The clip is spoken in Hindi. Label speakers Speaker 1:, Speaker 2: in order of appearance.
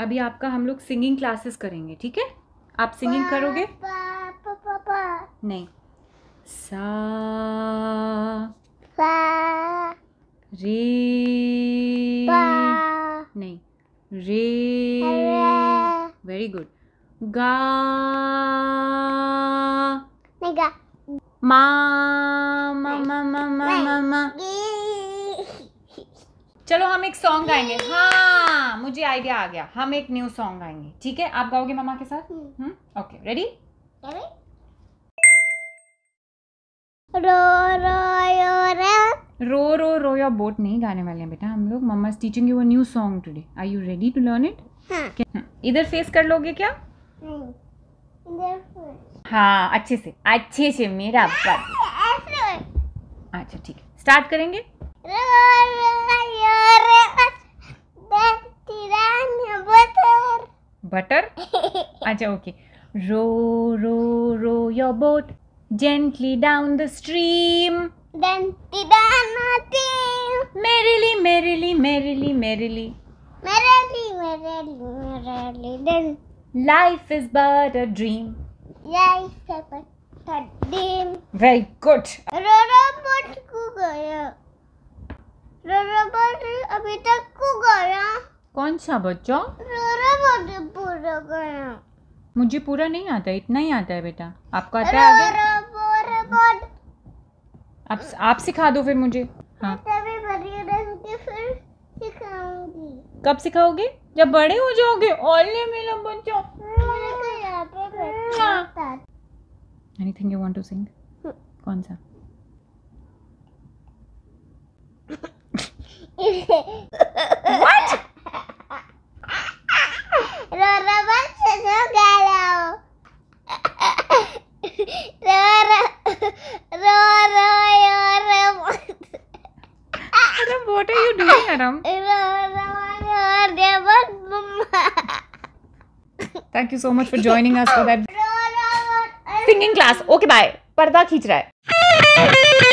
Speaker 1: अभी आपका हम लोग सिंगिंग क्लासेस करेंगे ठीक है आप सिंगिंग करोगे नहीं सा रे नहीं रे वेरी गुड गा नहीं गा मा मा मा मा मा मा चलो हम एक सॉन्ग गाएंगे हाँ मुझे आइडिया आ गया हम एक न्यू सॉन्ग गाएंगे ठीक है आप गाओगे मामा के साथ ओके हम्म। रेडी हम्म? रो रो रो रो रो या बोट नहीं गाने वाले हैं बेटा हम लोग mama teaching you a new song today are you ready to learn it इधर फेस कर लोगे क्या हाँ अच्छे से अच्छे से मेरा अच्छा ठीक है स्टार्ट करेंगे रो रो butter. Butter? Acha, okay. Row, row, row your boat gently down the stream. Gently down the stream. Merrily, merrily, merrily, merrily. Merrily, merrily, merrily. Then life is but a dream. Life is but a dream. Very good. Row, row, boat, go, go. अभी तक को गया कौन सा बच्चों पूरा गया मुझे पूरा नहीं आता इतना ही आता है बेटा आपको आता है आगे आप आप सिखा दो फिर मुझे हाँ कब सिखाओगे जब बड़े हो जाओगे ओले मेरा बच्चों anything you want to sing कौन सा what? Rora what are you doing, Aram? Thank you so much for joining us for that singing class. Okay, bye. Parda khich raha hai.